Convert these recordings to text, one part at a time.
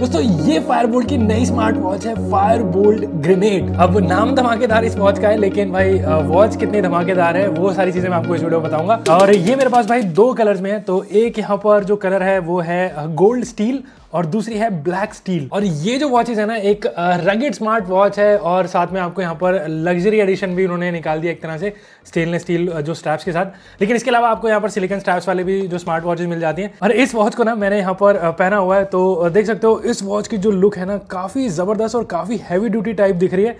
दोस्तों ये fire Boltt की नई स्मार्ट वॉच है फायर बोल्ट ग्रेनेड अब नाम धमाकेदार इस वॉच का है लेकिन भाई वॉच कितने धमाकेदार है वो सारी चीजें मैं आपको इस वीडियो में बताऊंगा और ये मेरे पास भाई दो कलर्स में है तो एक यहाँ पर जो कलर है वो है गोल्ड स्टील और दूसरी है ब्लैक स्टील और ये जो वॉचेज है ना एक रगेड स्मार्ट वॉच है और साथ में आपको यहाँ पर लग्जरी एडिशन भी उन्होंने निकाल दिया एक तरह से स्टेनलेस स्टील जो स्ट्रैप्स के साथ लेकिन इसके अलावा आपको यहाँ पर सिलिकन स्ट्रैप्स वाले भी जो स्मार्ट वॉचेज मिल जाती हैं और इस वॉच को ना मैंने यहाँ पर पहना हुआ है तो देख सकते हो इस वॉच की जो लुक है ना काफ़ी ज़बरदस्त और काफ़ी हैवी ड्यूटी टाइप दिख रही है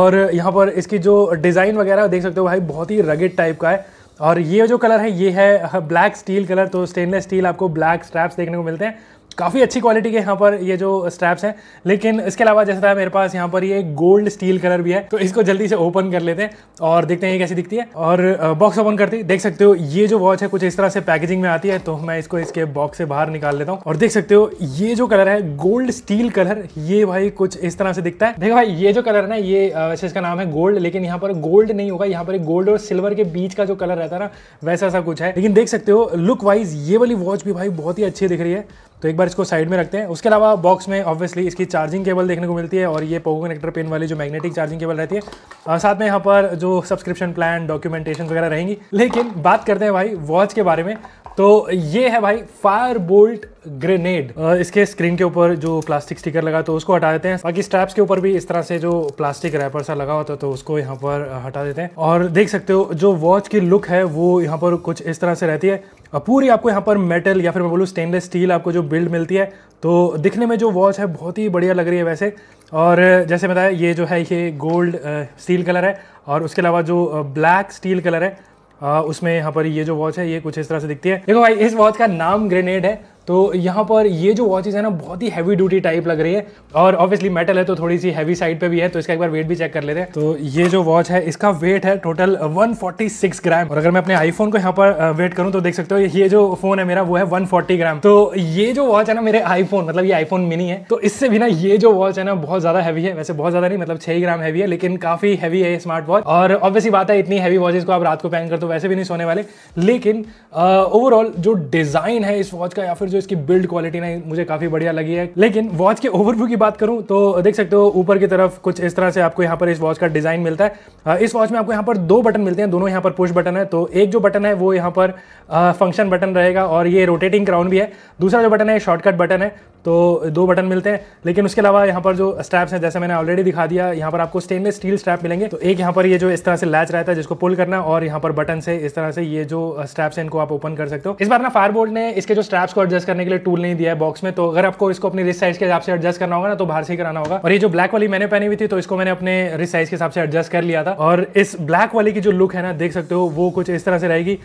और यहाँ पर इसकी जो डिज़ाइन वगैरह देख सकते हो भाई बहुत ही रगेड टाइप का है और ये जो कलर है ये है ब्लैक स्टील कलर तो स्टेनलेस स्टील आपको ब्लैक स्ट्रैप्स देखने को मिलते हैं काफ़ी अच्छी क्वालिटी के यहाँ पर ये जो स्ट्रैप्स हैं लेकिन इसके अलावा जैसा था मेरे पास यहाँ पर ये गोल्ड स्टील कलर भी है तो इसको जल्दी से ओपन कर लेते हैं और देखते हैं ये कैसी दिखती है और बॉक्स ओपन करते हैं देख सकते हो ये जो वॉच है कुछ इस तरह से पैकेजिंग में आती है तो मैं इसको इसके बॉक्स से बाहर निकाल लेता हूँ और देख सकते हो ये जो कलर है गोल्ड स्टील कलर ये भाई कुछ इस तरह से दिखता है देखो भाई ये जो कलर है ना ये वैसे इसका नाम है गोल्ड लेकिन यहाँ पर गोल्ड नहीं होगा यहाँ पर गोल्ड और सिल्वर के बीच का जो कलर रहता है ना वैसा सा कुछ है लेकिन देख सकते हो लुक वाइज ये वाली वॉच भी भाई बहुत ही अच्छी दिख रही है तो एक बार इसको साइड में रखते हैं उसके अलावा बॉक्स में ऑब्वियसली इसकी चार्जिंग केबल देखने को मिलती है और ये पोगो कनेक्टर पिन वाली जो मैग्नेटिक चार्जिंग केबल रहती है आ, साथ में यहाँ पर जो सब्सक्रिप्शन प्लान डॉक्यूमेंटेशन वगैरह रहेंगी लेकिन बात करते हैं भाई वॉच के बारे में तो ये है भाई फायर बोल्ट ग्रेनेड इसके स्क्रीन के ऊपर जो प्लास्टिक स्टिकर लगा तो उसको हटा देते हैं बाकी स्ट्रैप्स के ऊपर भी इस तरह से जो प्लास्टिक रैपर सा लगा होता है तो उसको यहाँ पर हटा देते हैं और देख सकते हो जो वॉच की लुक है वो यहाँ पर कुछ इस तरह से रहती है पूरी आपको यहाँ पर मेटल या फिर मैं बोलूँ स्टेनलेस स्टील आपको जो बिल्ड मिलती है तो दिखने में जो वॉच है बहुत ही बढ़िया लग रही है वैसे और जैसे बताया ये जो है ये गोल्ड स्टील कलर है और उसके अलावा जो ब्लैक स्टील कलर है आ, उसमें यहाँ पर ये जो वॉच है ये कुछ इस तरह से दिखती है देखो भाई इस वॉच का नाम ग्रेनेड है तो यहाँ पर ये जो वॉचेज़ है ना बहुत ही हैवी ड्यूटी टाइप लग रही है और ऑब्वियसली मेटल है तो थोड़ी सी हैवी साइड पे भी है तो इसका एक बार वेट भी चेक कर लेते हैं तो ये जो वॉच है इसका वेट है टोटल 146 ग्राम और अगर मैं अपने आईफोन को यहाँ पर वेट करूँ तो देख सकते हो ये जो फोन है मेरा वो है वन ग्राम तो ये जो वॉच है ना मेरे आईफोन मतलब ये आईफोन मिनी है तो इससे भी ना ये जो वॉच है ना बहुत ज़्यादा हैवी है वैसे बहुत ज़्यादा नहीं मतलब छह ग्राम हैवी है लेकिन काफ़ी हैवी है स्मार्ट वॉच और ऑब्वियसली बात है इतनी हैवी वॉचेज को आप रात को पहन कर तो वैसे भी नहीं सोने वाले लेकिन ओवरऑल जो डिज़ाइन है इस वॉच का या फिर जो इसकी बिल्ड क्वालिटी ना मुझे काफी बढ़िया लगी है लेकिन वॉच के ओवरव्यू की बात करूं तो देख सकते हो ऊपर की तरफ कुछ इस तरह से आपको यहाँ पर इस वॉच का डिजाइन मिलता है इस वॉच में आपको यहाँ पर दो बटन मिलते हैं दोनों यहाँ पर पुश बटन है तो एक जो बटन है वो यहाँ पर फंक्शन बटन रहेगा और ये रोटेटिंग क्राउन भी है दूसरा जो बटन है शॉर्टकट बटन है तो दो बटन मिलते हैं लेकिन उसके अलावा यहाँ पर जो स्ट्रैप्स हैं जैसे मैंने ऑलरेडी दिखा दिया यहाँ पर आपको स्टेनलेस स्टील स्ट्रैप मिलेंगे तो एक यहाँ पर ये यह जो इस तरह से लैच रहता है जिसको पुल करना और यहाँ पर बटन से इस तरह से ये जो स्ट्रैप्स हैं इनको आप ओपन कर सकते हो इस बार ना फायरबोल्ट ने इसके जो स्ट्रैप्स को एडजस्ट करने के लिए टूल नहीं दिया है बॉक्स में तो अगर आपको इसको अपने रिस साइज के हिसाब से एडजस्ट करना होगा ना तो बाहर से ही कराना होगा और ये जो ब्लैक वाली मैंने पहनी हुई थी तो इसको मैंने अपने रिस साइज के हिसाब से एडजस्ट कर लिया था और इस ब्लैक वाली की जो लुक है ना देख सकते हो वो कुछ इस तरह से रहेगी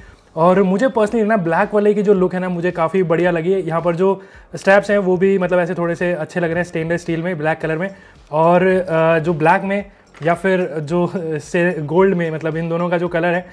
और मुझे पर्सनली ना ब्लैक वाले की जो लुक है ना मुझे काफ़ी बढ़िया लगी है यहाँ पर जो स्टेप्स हैं वो भी मतलब ऐसे थोड़े से अच्छे लग रहे हैं स्टेनलेस स्टील में ब्लैक कलर में और जो ब्लैक में या फिर जो से गोल्ड में मतलब इन दोनों का जो कलर है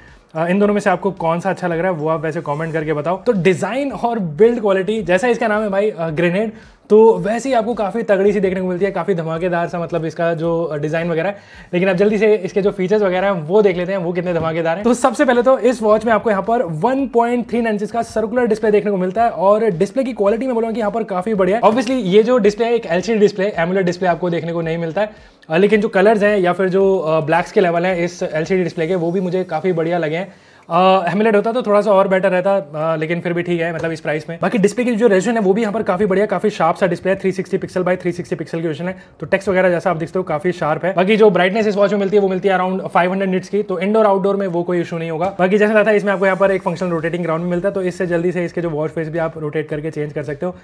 इन दोनों में से आपको कौन सा अच्छा लग रहा है वो आप वैसे कमेंट करके बताओ तो डिज़ाइन और बिल्ड क्वालिटी जैसा इसका नाम है भाई ग्रेनेड तो वैसे ही आपको काफ़ी तगड़ी सी देखने को मिलती है काफ़ी धमाकेदार सा मतलब इसका जो डिज़ाइन वगैरह है लेकिन अब जल्दी से इसके जो फीचर्स वगैरह हैं वो देख लेते हैं वो कितने धमाकेदार हैं तो सबसे पहले तो इस वॉच में आपको यहाँ पर 1.3 पॉइंट थ्री का सर्कुलर डिस्प्ले देखने को मिलता है और डिस्प्ले की क्वालिटी में बोलूँगा कि यहाँ पर काफ़ी बढ़िया है ऑब्वियसली ये जो डिस्प्ले है एक एल डिस्प्ले एमुलर डिस्प्ले आपको देखने को नहीं मिलता है लेकिन जो कलर्स हैं या फिर जो ब्लैक्स के लेवल हैं इस एल डिस्प्ले के वो भी मुझे काफ़ी बढ़िया लगे हैं हैं हेमलेट होता तो थोड़ा सा और बेटर रहता आ, लेकिन फिर भी ठीक है मतलब इस प्राइस में बाकी डिस्प्ले की जो रेजन है वो भी यहाँ पर काफी बढ़िया काफी शार्प सा डिस्प्ले है 360 पिक्सल बाय 360 पिक्सल की रेजन है तो टेक्स्ट वगैरह जैसा आप देखते हो काफी शार्प है बाकी जो ब्राइटनेस इस वॉच में मिलती है वो मिलती है अराउंड फाइव हंड्रेड की तो इंडोर आउटडोर में वो कोई इशू नहीं होगा बाकी जैसा था इसमें आपको यहाँ पर एक फंक्शन रोटेटिंग ग्राउंड में मिलता है तो इससे जल्दी से इसके जो वॉच फेस भी आप रोटेट करके चेंज कर सकते हो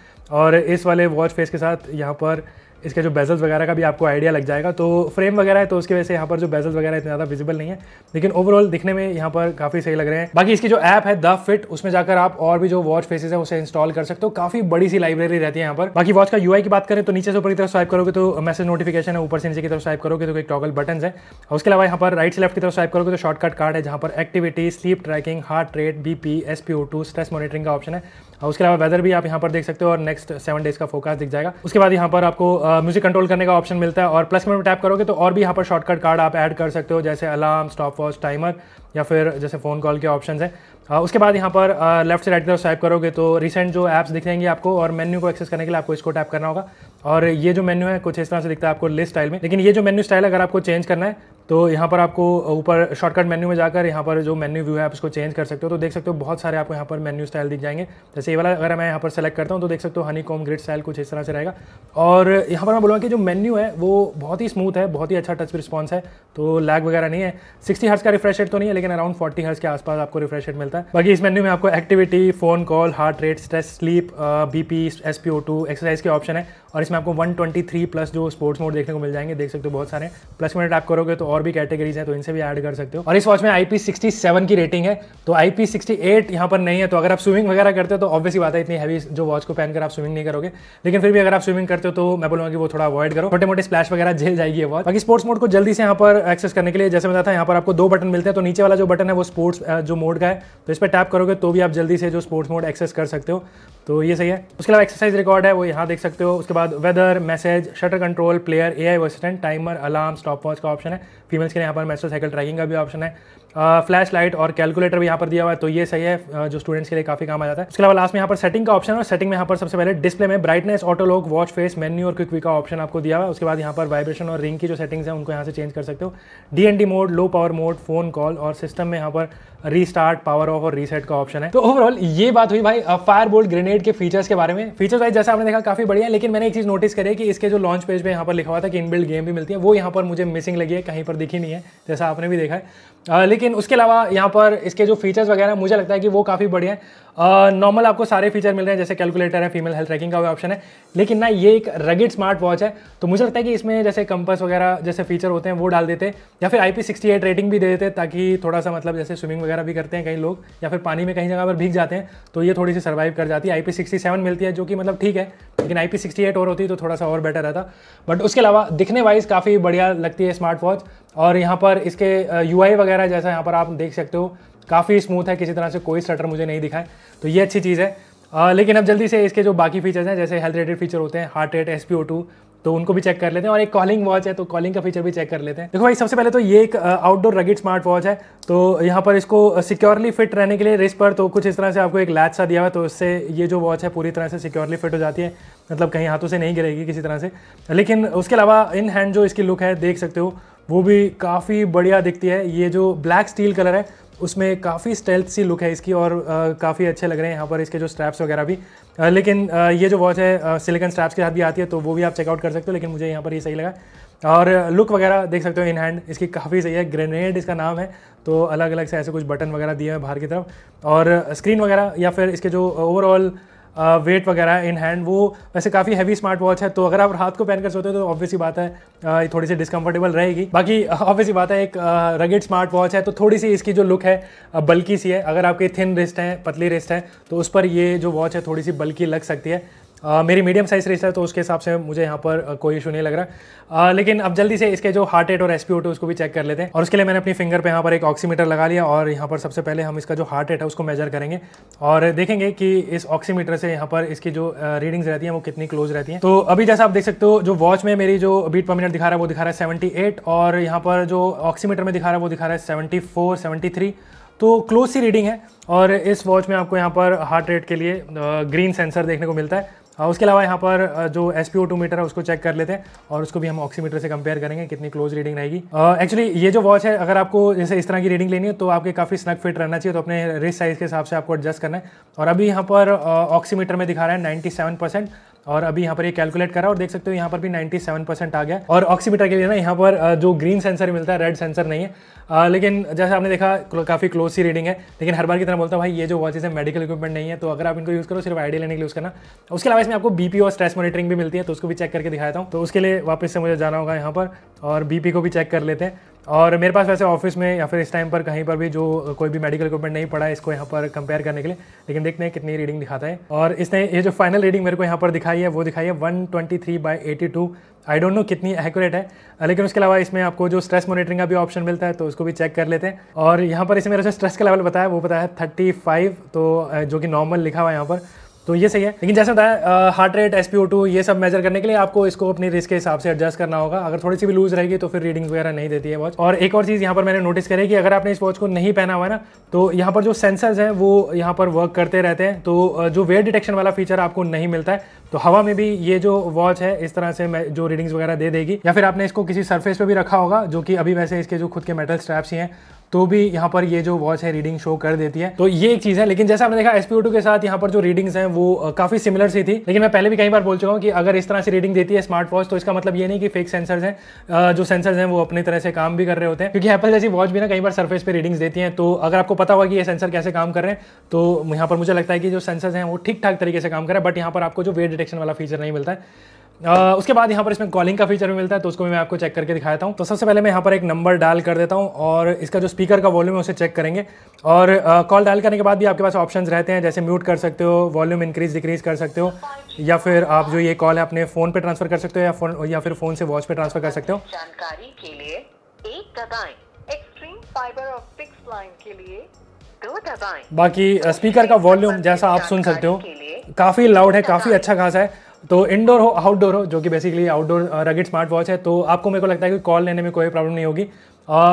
और इस वाले वॉच फेस के साथ यहाँ पर इसके जो बेजल्स वगैरह का भी आपको आइडिया लग जाएगा तो फ्रेम वगैरह है तो उसकी वजह से यहाँ पर जो बेजल्स वगैरह इतना ज़्यादा विजिबल नहीं है लेकिन ओवरऑल दिखने में यहाँ पर काफ़ी सही लग रहे हैं बाकी इसकी जो ऐप है द फिट उसमें जाकर आप और भी जो वॉच फेसेस है उसे इंस्टॉल कर सकते हो काफ़ी बड़ी सी लाइब्रेरी रहती है यहाँ पर बाकी वॉच का यू की बात करें तो नीचे से ऊपर की तरफ स्वाइप करोगे तो मैसेज नोटिफिकेशन है ऊपर से नीचे की तरफ स्वाइप करोगे तो एक टॉगल बटन है उसके अलावा यहाँ पर राइट से लेफ्ट की तरफ स्वाइप करोगे तो शॉर्टकट कार्ड है जहाँ पर activity sleep tracking heart rate B P S P O two stress monitoring का ऑप्शन है उसके अलावा वेदर भी आप यहाँ पर देख सकते हो और नेक्स्ट सेवन डेज का फोकस दिख जाएगा उसके बाद यहाँ पर आपको म्यूजिक कंट्रोल करने का ऑप्शन मिलता है और प्लस में टैप करोगे तो और भी यहाँ पर शॉर्टकट कार्ड आप ऐड कर सकते हो जैसे अलार्म स्टॉप वॉच टाइमर या फिर जैसे फ़ोन कॉल के ऑप्शन है उसके बाद यहाँ पर लेफ्ट से राइट की तरफ स्वाइप करोगे तो रिसेंट जो दिख दिखेंगे आपको और मेन्यू को एक्सेस करने के लिए आपको इसको टैप करना होगा और ये जो मेन्यू है कुछ इस तरह से दिखता है आपको लिस्ट स्टाइल में लेकिन ये जो मेन्यू स्टाइल अगर आपको चेंज करना है तो यहाँ पर आपको ऊपर शॉर्टकट मेन्यू में जाकर यहाँ पर जो मेन्यू व्यू है आप इसको चेंज कर सकते हो तो देख सकते हो बहुत सारे आपको यहाँ पर मेन्यू स्टाइल दिख जाएंगे जैसे ये वाला अगर मैं यहाँ पर सेलेक्ट करता हूँ तो देख सकते हो हनी कॉम ग्रिड स्टाइल कुछ इस तरह से रहेगा और यहाँ पर मैं बोलूँगा कि जो मेन्यू है वो बहुत ही स्मूथ है बहुत ही अच्छा टच रिस्पॉन्स है तो लैग वगैरह नहीं है सिक्सटी हर्स का रिफ्रेश रेट तो नहीं है लेकिन अराउंड फोर्टी हर्स के आसपास आपको रिफ्रेश रेट मिलता है बाकी इस मेन्यू में आपको activity phone call heart rate stress sleep B S exercise के ऑप्शन है और इसमें आपको 123 प्लस जो स्पोर्ट्स मोड देखने को मिल जाएंगे देख सकते हो बहुत सारे प्लस में टैप करोगे तो और भी कैटेगरीज हैं तो इनसे भी ऐड कर सकते हो और इस वॉच में आई पी की रेटिंग है तो आई पी यहाँ पर नहीं है तो अगर आप स्विमिंग वगैरह करते हो तो ऑब्वियसली बात है इतनी हैवी जो वॉच को पहनकर आप स्विमिंग नहीं करोगे लेकिन फिर भी अगर आप स्विमिंग करते हो तो मैं बोलूँगा कि वो थोड़ा अवॉइड करो छोटे मोटे स्प्लैश वगैरह झेल जाएगी वॉच बाकी स्पोर्ट्स मोड को जल्दी से यहाँ पर एक्सेस करने के लिए जैसे बताया यहाँ पर आपको दो बटन मिलते हैं तो नीचे वाला जो बटन है वो स्पोर्ट्स जो मोड का है तो इस पर टैप करोगे तो भी आप जल्दी से जो स्पोर्ट्स मोड एक्सेस कर सकते हो तो ये सही है उसके अलावा एक्सरसाइज रिकॉर्ड है वो यहाँ देख सकते हो उसके बाद weather message shutter control player A I assistant timer alarm stop watch का ऑप्शन है फीमेल्स के लिए यहाँ पर मेस्ट्रल साइकिल ट्रैकिंग का भी ऑप्शन है फ्लैश लाइट और कैलकुलेटर भी यहाँ पर दिया हुआ है तो ये सही है जो स्टूडेंट्स के लिए काफी काम आ जाता है उसके अलावा लास्ट में यहाँ पर सेटिंग का ऑप्शन है और सेटिंग में यहाँ पर सबसे पहले डिस्प्ले में brightness auto lock watch face menu और क्विक का ऑप्शन आपको दिया हुआ है उसके बाद यहाँ पर वाइब्रेशन और रिंग की जो सेटिंग्स है उनको यहाँ से चेंज कर सकते हो D mode low power mode phone call और सिस्टम में यहाँ पर रीस्टार्ट पावर ऑफ और रीसेट का ऑप्शन है तो ओवरऑल ये बात हुई भाई फायर बोल्ट ग्रेनेड के फीचर्स के बारे में फीचर्स वाइज जैसे आपने देखा काफी बढ़िया है लेकिन मैंने एक चीज नोटिस करी कि इसके जो लॉन्च पेज पे यहाँ पर लिखा हुआ था कि इनबिल्ड गेम भी मिलती है वो यहाँ पर मुझे मिसिंग लगी है कहीं पर दिखी नहीं है जैसा आपने भी देखा है आ, लेकिन उसके अलावा यहाँ पर इसके जो फीचर्स वगैरह मुझे लगता है कि वो काफ़ी बढ़िया हैं नॉर्मल आपको सारे फीचर मिल रहे हैं जैसे कैलकुलेटर है फीमेल हेल्थ ट्रैकिंग का भी ऑप्शन है लेकिन ना ये एक रगेड स्मार्ट वॉच है तो मुझे लगता है कि इसमें जैसे कंपस वगैरह जैसे फीचर होते हैं वो डाल देते या फिर आई पी रेटिंग भी दे देते ताकि थोड़ा सा मतलब जैसे स्विमिंग वगैरह भी करते हैं कई लोग या फिर पानी में कहीं जगह पर भीग जाते हैं तो ये थोड़ी सी सर्वाइव कर जाती है आई पी मिलती है जो कि मतलब ठीक है लेकिन आई पी और होती तो थोड़ा सा और बेटर रहता बट उसके अलावा दिखने वाइज काफ़ी बढ़िया लगती है स्मार्ट वॉच और यहाँ पर इसके यू वगैरह वगैरह जैसा यहाँ पर आप देख सकते हो काफ़ी स्मूथ है किसी तरह से कोई स्टर मुझे नहीं दिखाए तो ये अच्छी चीज़ है आ, लेकिन अब जल्दी से इसके जो बाकी फीचर्स हैं जैसे हेल्थ रेटेड फीचर होते हैं हार्ट रेट एस तो उनको भी चेक कर लेते हैं और एक कॉलिंग वॉच है तो कॉलिंग का फीचर भी चेक कर लेते हैं देखो भाई सबसे पहले तो ये एक आउटडोर रगिट स्मार्ट वॉच है तो यहाँ पर इसको सिक्योरली फिट रहने के लिए रिस्क पर तो कुछ इस तरह से आपको एक लैच सा दिया हुआ है तो इससे ये जो वॉच है पूरी तरह से सिक्योरली फिट हो जाती है मतलब कहीं हाथों से नहीं गिरेगी किसी तरह से लेकिन उसके अलावा इन हैंड जो इसकी लुक है देख सकते हो वो भी काफ़ी बढ़िया दिखती है ये जो ब्लैक स्टील कलर है उसमें काफ़ी स्टेल्थ सी लुक है इसकी और काफ़ी अच्छे लग रहे हैं यहाँ पर इसके जो स्ट्रैप्स वगैरह भी आ, लेकिन आ, ये जो वॉच है सिलिकन स्ट्रैप्स के साथ भी आती है तो वो भी आप चेकआउट कर सकते हो लेकिन मुझे यहाँ पर ये यह सही लगा और लुक वगैरह देख सकते हो इन हैंड इसकी काफ़ी सही है ग्रेनेड इसका नाम है तो अलग अलग से ऐसे कुछ बटन वगैरह दिए हैं बाहर की तरफ और स्क्रीन वगैरह या फिर इसके जो ओवरऑल वेट वगैरह इन हैंड वो वैसे काफ़ी हैवी स्मार्ट वॉच है तो अगर आप हाथ को पहन कर सोते हो तो ऑब्वियसली बात है ये थोड़ी सी डिस्कम्फर्टेबल रहेगी बाकी ऑब्वियसली बात है एक रगेड स्मार्ट वॉच है तो थोड़ी सी इसकी जो लुक है बल्कि सी है अगर आपकी थिन रिस्ट है पतली रिस्ट है तो उस पर ये जो वॉच है थोड़ी सी बल्कि लग सकती है मेरी मीडियम साइज रेस है तो उसके हिसाब से मुझे यहाँ पर कोई इशू नहीं लग रहा आ, लेकिन अब जल्दी से इसके जो हार्ट रेट और एस पी उसको भी चेक कर लेते हैं और उसके लिए मैंने अपनी फिंगर पे यहाँ पर एक ऑक्सीमीटर लगा लिया और यहाँ पर सबसे पहले हम इसका जो हार्ट रेट है उसको मेजर करेंगे और देखेंगे कि इस ऑक्सीमीटर से यहाँ पर इसकी जो रीडिंग्स रहती हैं वो कितनी क्लोज रहती हैं तो अभी जैसा आप देख सकते हो जो वॉच में मेरी जो बीट पर मिनट दिखा रहा है वो दिखा रहा है सेवेंटी और यहाँ पर जो ऑक्सीमीटर में दिखा रहा है वो दिखा रहा है सेवेंटी फोर तो क्लोज सी रीडिंग है और इस वॉच में आपको यहाँ पर हार्ट रेट के लिए ग्रीन सेंसर देखने को मिलता है हाँ, उसके अलावा यहाँ पर जो एस पी मीटर है उसको चेक कर लेते हैं और उसको भी हम ऑक्सीमीटर से कंपेयर करेंगे कितनी क्लोज रीडिंग रहेगी एक्चुअली ये जो वॉच है अगर आपको जैसे इस तरह की रीडिंग लेनी है तो आपके काफ़ी स्नक फिट रहना चाहिए तो अपने रिस्ट साइज़ के हिसाब से आपको एडजस्ट करना है और अभी यहाँ पर ऑक्सीमीटर में दिखा रहा है नाइन्टी और अभी यहाँ पर ये कैलकुलेट करा और देख सकते हो यहाँ पर भी 97 परसेंट आ गया और ऑक्सीमीटर के लिए ना यहाँ पर जो ग्रीन सेंसर मिलता है रेड सेंसर नहीं है आ, लेकिन जैसे आपने देखा काफ़ी क्लोज सी रीडिंग है लेकिन हर बार की तरह बोलता हूँ भाई ये जो वॉचेज है मेडिकल इक्विपमेंट नहीं है तो अगर आप इनको यूज़ करो सिर्फ आइडिया लेने के लिए यूज़ करना उसके अलावा इसमें आपको बीपी और स्ट्रेस मॉनिटरिंग भी मिलती है तो उसको भी चेक करके दिखाता हूँ तो उसके लिए वापस से मुझे जाना होगा यहाँ पर और बीपी को भी चेक कर लेते हैं और मेरे पास वैसे ऑफिस में या फिर इस टाइम पर कहीं पर भी जो कोई भी मेडिकल इक्विपमेंट नहीं पड़ा है इसको यहाँ पर कंपेयर करने के लिए लेकिन देखते हैं कितनी रीडिंग दिखाता है और इसने ये जो फाइनल रीडिंग मेरे को यहाँ पर दिखाई है वो दिखाई है one twenty three by eighty two I don't know कितनी एक्यूरेट है लेकिन उसके अलावा इसमें आपको जो स्ट्रेस मॉनिटरिंग का भी ऑप्शन मिलता है तो उसको भी चेक कर लेते हैं और यहाँ पर इसमें मेरे से स्ट्रेस का लेवल बताया वो बताया थर्टी फाइव तो जो कि नॉर्मल लिखा हुआ है यहाँ पर तो ये सही है लेकिन जैसे बताया हार्ट रेट एस पी ये सब मेजर करने के लिए आपको इसको अपनी रिस्क के हिसाब से एडजस्ट करना होगा अगर थोड़ी सी भी लूज रहेगी तो फिर रीडिंग वगैरह नहीं देती है वॉच और एक और चीज़ यहाँ पर मैंने नोटिस करी कि अगर आपने इस वॉच को नहीं पहना हुआ ना तो यहाँ पर जो सेंसर्स हैं वो यहाँ पर वर्क करते रहते हैं तो जो वेयर डिटेक्शन वाला फीचर आपको नहीं मिलता है तो हवा में भी ये जो वॉच है इस तरह से जो रीडिंग्स वगैरह दे देगी या फिर आपने इसको किसी सरफेस पे भी रखा होगा जो कि अभी वैसे इसके जो खुद के मेटल स्ट्रैप्स ही हैं तो भी यहाँ पर ये जो वॉच है रीडिंग शो कर देती है तो ये एक चीज है लेकिन जैसे आपने देखा टू के साथ यहाँ पर जो रीडिंग्स हैं वो काफी सिमिलर सी थी लेकिन मैं पहले भी कई बार बोल चुका हूँ कि अगर इस तरह से रीडिंग देती है स्मार्ट वॉच तो इसका मतलब ये नहीं कि फेक सेंसर्स है जो सेंसर्स है वो अपनी तरह से काम भी कर रहे होते हैं क्योंकि एप्पल जैसी वॉच भी ना कई बार सर्फेस पर रीडिंग्स देती है तो अगर आपको पता होगा कि ये सेंसर कैसे काम कर रहे हैं तो यहाँ पर मुझे लगता है कि जो सेंसर्स है वो ठीक ठाक तरीके से काम कर रहे हैं बट यहाँ पर आपको जो वेट डिटेक्शन वाला फीचर नहीं मिलता है Uh, उसके बाद यहाँ पर इसमें कॉलिंग का फीचर भी मिलता है तो उसको भी मैं आपको चेक करके दिखाता हूँ तो सबसे पहले मैं यहाँ पर एक नंबर डायल कर देता हूँ और इसका जो स्पीकर का वॉल्यूम है उसे चेक करेंगे और कॉल uh, डायल करने के बाद भी आपके पास ऑप्शंस रहते हैं जैसे म्यूट कर सकते हो वॉल्यूम इंक्रीज डिक्रीज कर सकते हो या फिर आप जो ये कॉल है अपने फ़ोन पर ट्रांसफ़र कर सकते हो या फोन या फिर फ़ोन से वॉच पर ट्रांसफ़र कर सकते हो जानकारी के लिए एक एक्सट्रीम फाइबर ऑप्टिक्स लाइन के लिए बाकी स्पीकर का वॉल्यूम जैसा आप सुन सकते हो काफ़ी लाउड है काफ़ी अच्छा खासा है तो इनडोर हो आउटडोर हो जो कि basically outdoor rugged smart watch है तो आपको मेरे को लगता है कि कॉल लेने में कोई प्रॉब्लम नहीं होगी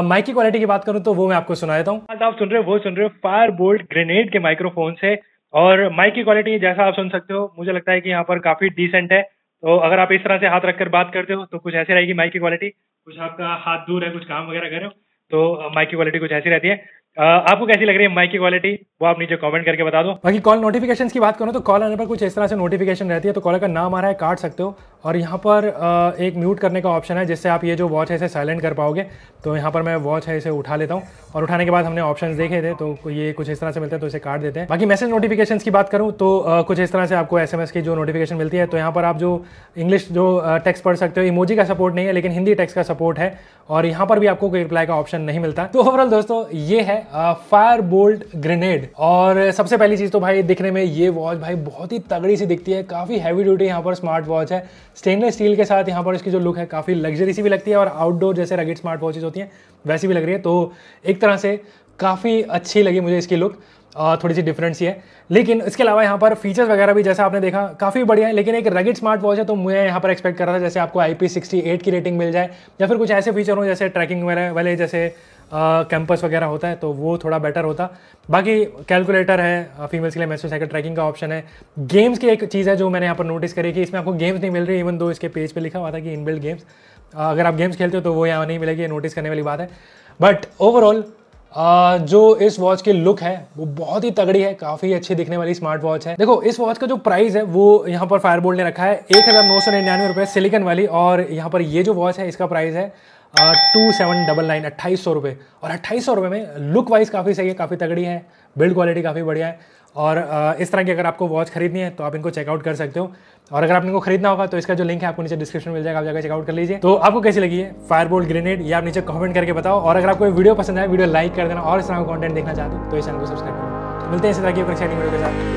माइक की क्वालिटी की बात करूँ तो वो मैं आपको सुना देता हूँ आप सुन रहे हो वो सुन रहे हो फायर बोल्ट ग्रेनेड के माइक्रोफोन से और माइक की क्वालिटी जैसा आप सुन सकते हो मुझे लगता है कि यहाँ पर काफ़ी डिसेंट है तो अगर आप इस तरह से हाथ रखकर बात करते हो तो कुछ ऐसी रहेगी माइक की क्वालिटी कुछ आपका हाथ दूर है कुछ काम वगैरह कर रहे हो तो माइक की क्वालिटी कुछ ऐसी रहती है आपको कैसी लग रही है माइक की क्वालिटी वो आप नीचे कमेंट करके बता दो बाकी कॉल नोटिफिकेशंस की बात करो तो कॉल आने पर कुछ इस तरह से नोटिफिकेशन रहती है तो कॉलर का नाम आ रहा है काट सकते हो और यहाँ पर एक म्यूट करने का ऑप्शन है जिससे आप ये जो वॉच है इसे साइलेंट कर पाओगे तो यहाँ पर मैं वॉच है इसे उठा लेता हूँ और उठाने के बाद हमने ऑप्शन देखे थे तो ये कुछ इस तरह से मिलते हैं तो इसे काट देते हैं बाकी मैसेज नोटिफिकेशन की बात करूँ तो कुछ इस तरह से आपको एस की जो नोटिफिकेशन मिलती है तो यहाँ पर आप जो इंग्लिश जो टेक्स्ट पढ़ सकते हो इमोजी का सपोर्ट नहीं है लेकिन हिंदी टेक्स्ट का सपोर्ट है और यहाँ पर भी आपको कोई रिप्लाई का ऑप्शन नहीं मिलता तो ओवरऑल दोस्तों ये है फायर बोल्ट ग्रेनेड और सबसे पहली चीज़ तो भाई दिखने में ये वॉच भाई बहुत ही तगड़ी सी दिखती है काफ़ी हैवी ड्यूटी यहाँ पर स्मार्ट वॉच है स्टेनलेस स्टील के साथ यहाँ पर इसकी जो लुक है काफ़ी लग्जरी सी भी लगती है और आउटडोर जैसे रगेट स्मार्ट वॉचेज होती हैं वैसी भी लग रही है तो एक तरह से काफ़ी अच्छी लगी मुझे इसकी लुक थोड़ी सी डिफरेंस ही है लेकिन इसके अलावा यहाँ पर फीचर्स वगैरह भी जैसा आपने देखा काफ़ी बढ़िया है लेकिन एक रगेट स्मार्ट वॉच है तो मुझे यहाँ पर एक्सपेक्ट कर रहा था जैसे आपको आई की रेटिंग मिल जाए या फिर कुछ ऐसे फीचर हों जैसे ट्रैकिंग वगैरह वाले जैसे कैंपस वगैरह होता है तो वो थोड़ा बेटर होता बाकी कैलकुलेटर है फीमेल्स के लिए मैसेज साइकिल ट्रैकिंग का ऑप्शन है गेम्स की एक चीज़ है जो मैंने यहाँ पर नोटिस करी कि इसमें आपको गेम्स नहीं मिल रही इवन दो इसके पेज पर लिखा हुआ था कि इनबिल्ड गेम्स अगर आप गेम्स खेलते हो तो वो यहाँ नहीं मिलेगी ये नोटिस करने वाली बात है बट ओवरऑल जो इस वॉच की लुक है वो बहुत ही तगड़ी है काफ़ी अच्छी दिखने वाली स्मार्ट वॉच है देखो इस वॉच का जो प्राइस है वो यहाँ पर फायरबोल्ड ने रखा है एक हज़ार नौ सौ निन्यानवे रुपये सिलिकन वाली और यहाँ पर ये जो वॉच है इसका प्राइस है टू सेवन डबल नाइन अट्ठाईस सौ रुपये और अट्ठाईस सौ रुपये में लुक वाइज काफ़ी सही है काफ़ी तगड़ी है बिल्ड क्वालिटी काफ़ी बढ़िया है और uh, इस तरह की अगर आपको वॉच खरीदनी है तो आप इनको चेकआउट कर सकते हो और अगर आपने इनको खरीदना होगा तो इसका जो लिंक है आपको नीचे डिस्क्रिप्शन मिल जाएगा आप जाकर चेकआउट कर लीजिए तो आपको कैसी लगी है फायरबोल्ट ग्रेनेड या आप नीचे कमेंट करके बताओ और अगर आपको वीडियो पसंद है वीडियो लाइक कर देना और इस तरह का कॉन्टेंट देखना चाहते हो तो इस चैनल को सब्सक्राइब करो तो मिलते हैं इस तरह की एक्साइटिंग वीडियो के साथ